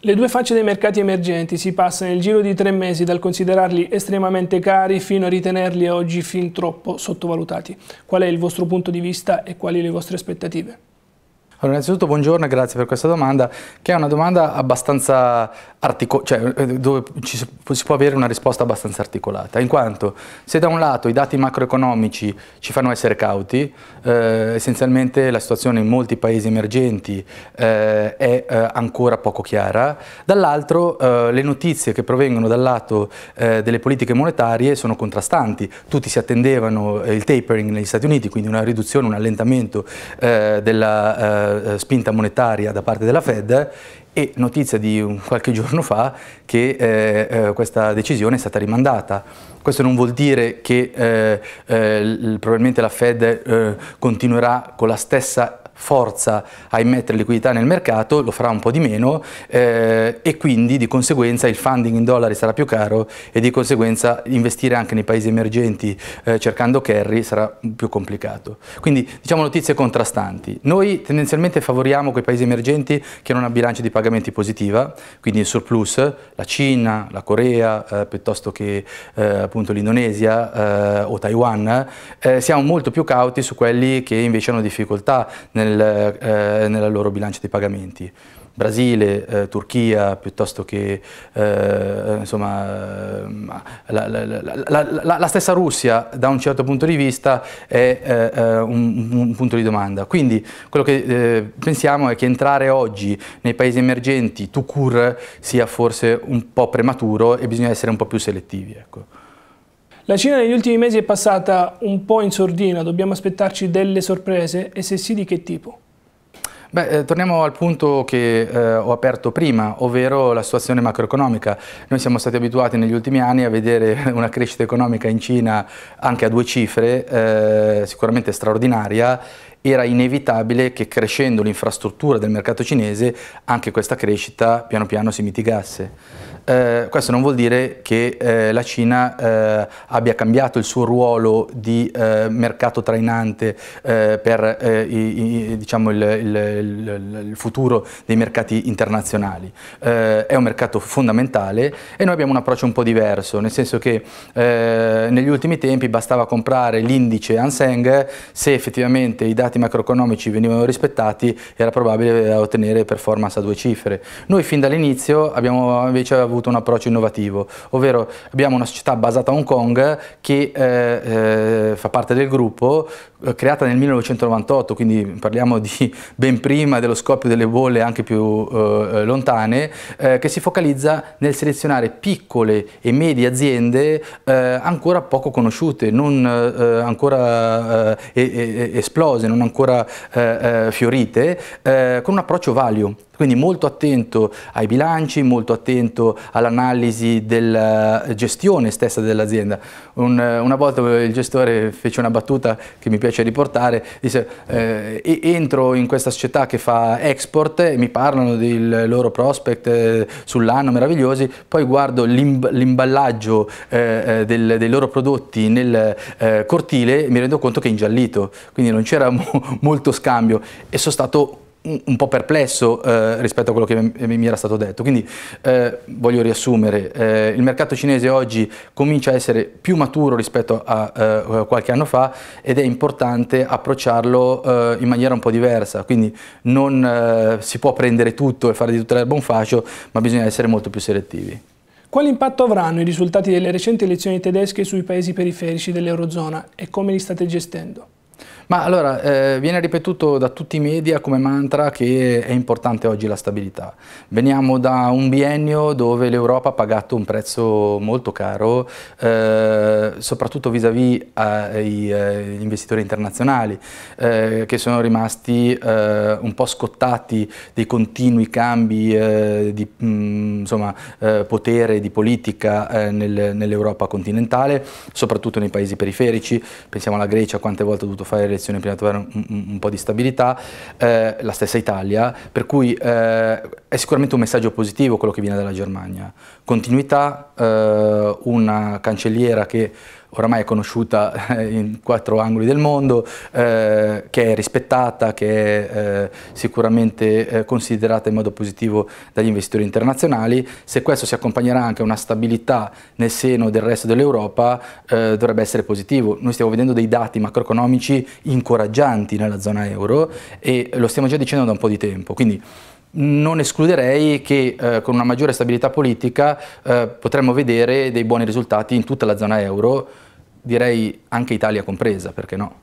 Le due facce dei mercati emergenti si passa nel giro di tre mesi dal considerarli estremamente cari fino a ritenerli oggi fin troppo sottovalutati. Qual è il vostro punto di vista e quali le vostre aspettative? Allora, innanzitutto buongiorno e grazie per questa domanda, che è una domanda abbastanza articolata, cioè dove si può avere una risposta abbastanza articolata, in quanto se da un lato i dati macroeconomici ci fanno essere cauti, eh, essenzialmente la situazione in molti paesi emergenti eh, è eh, ancora poco chiara, dall'altro eh, le notizie che provengono dal lato eh, delle politiche monetarie sono contrastanti, tutti si attendevano eh, il tapering negli Stati Uniti, quindi una riduzione, un allentamento della eh, spinta monetaria da parte della Fed e notizia di un, qualche giorno fa che eh, eh, questa decisione è stata rimandata. Questo non vuol dire che eh, probabilmente la Fed continuerà con la stessa forza a immettere liquidità nel mercato, lo farà un po' di meno eh, e quindi di conseguenza il funding in dollari sarà più caro e di conseguenza investire anche nei paesi emergenti eh, cercando carry sarà più complicato. Quindi diciamo notizie contrastanti. Noi tendenzialmente favoriamo quei paesi emergenti che hanno una bilancia di pagamenti positiva, quindi in surplus, la Cina, la Corea, eh, piuttosto che eh, appunto l'Indonesia eh, o Taiwan. Eh, siamo molto più cauti su quelli che invece hanno difficoltà nel nel, eh, nella loro bilancia di pagamenti. Brasile, eh, Turchia, piuttosto che eh, insomma, eh, la, la, la, la, stessa Russia da un certo punto di vista è eh, eh un, un, punto di domanda. Quindi quello che eh, pensiamo è che entrare oggi nei paesi emergenti, to cure sia forse un po' prematuro e bisogna essere un po' più selettivi. Ecco. La Cina negli ultimi mesi è passata un po' in sordina, dobbiamo aspettarci delle sorprese e se sì di che tipo? Beh, eh, torniamo al punto che eh, ho aperto prima, ovvero la situazione macroeconomica. Noi siamo stati abituati negli ultimi anni a vedere una crescita economica in Cina anche a due cifre, eh, sicuramente straordinaria, era inevitabile che crescendo l'infrastruttura del mercato cinese anche questa crescita piano piano si mitigasse eh, questo non vuol dire che eh, la Cina eh, abbia cambiato il suo ruolo di eh, mercato trainante eh, per eh, i, i, diciamo il, il, il, il, futuro dei mercati internazionali. è un mercato fondamentale e noi abbiamo un approccio un po' diverso, nel senso che negli ultimi tempi bastava comprare l'indice Hanseng se effettivamente i dati macroeconomici venivano rispettati era probabile ottenere performance a due cifre. Noi fin dall'inizio abbiamo invece avuto avuto un approccio innovativo, ovvero abbiamo una società basata a Hong Kong che eh, eh, fa parte del gruppo, eh, creata nel 1998, quindi parliamo di ben prima dello scoppio delle bolle anche più eh, lontane, eh, che si focalizza nel selezionare piccole e medie aziende eh, ancora poco conosciute, non ancora esplose, non ancora fiorite, con un approccio value quindi molto attento ai bilanci, molto attento all'analisi della eh, gestione stessa dell'azienda. Un, eh, una volta il gestore fece una battuta che mi piace riportare, disse eh, entro in questa società che fa export e mi parlano dei loro prospect eh, sull'anno meravigliosi, poi guardo l'imballaggio eh, dei loro prodotti nel cortile e mi rendo conto che è ingiallito, quindi non c'era mo molto scambio e sono stato un po' perplesso eh, rispetto a quello che mi era stato detto, quindi eh, voglio riassumere, eh, il mercato cinese oggi comincia a essere più maturo rispetto a eh, qualche anno fa ed è importante approcciarlo eh, in maniera un po' diversa, quindi non eh, si può prendere tutto e fare di tutta l'erba un fascio, ma bisogna essere molto più selettivi. Quale impatto avranno i risultati delle recenti elezioni tedesche sui paesi periferici dell'Eurozona e come li state gestendo? Ma allora, eh, viene ripetuto da tutti i media come mantra che è importante oggi la stabilità. Veniamo da un biennio dove l'Europa ha pagato un prezzo molto caro, eh, soprattutto vis-à-vis agli eh, eh investitori internazionali, eh, che sono rimasti eh, un po' scottati dei continui cambi di mh, mm, insomma, potere, di politica nel, nell'Europa continentale, soprattutto nei paesi periferici. Pensiamo alla Grecia, quante volte ha dovuto fare le elezioni primature un, un, po' di stabilità, eh, la stessa Italia, per cui eh, è sicuramente un messaggio positivo quello che viene dalla Germania. Continuità, eh, una cancelliera che oramai è conosciuta eh, in quattro angoli del mondo, eh, che è rispettata, che è eh, sicuramente eh, considerata in modo positivo dagli investitori internazionali. Se questo si accompagnerà anche a una stabilità nel seno del resto dell'Europa, eh, dovrebbe essere positivo. Noi stiamo vedendo dei dati macroeconomici incoraggianti nella zona euro e lo stiamo già dicendo da un po' di tempo. Quindi non escluderei che eh, con una maggiore stabilità politica eh, potremmo vedere dei buoni risultati in tutta la zona euro, direi anche Italia compresa, perché no?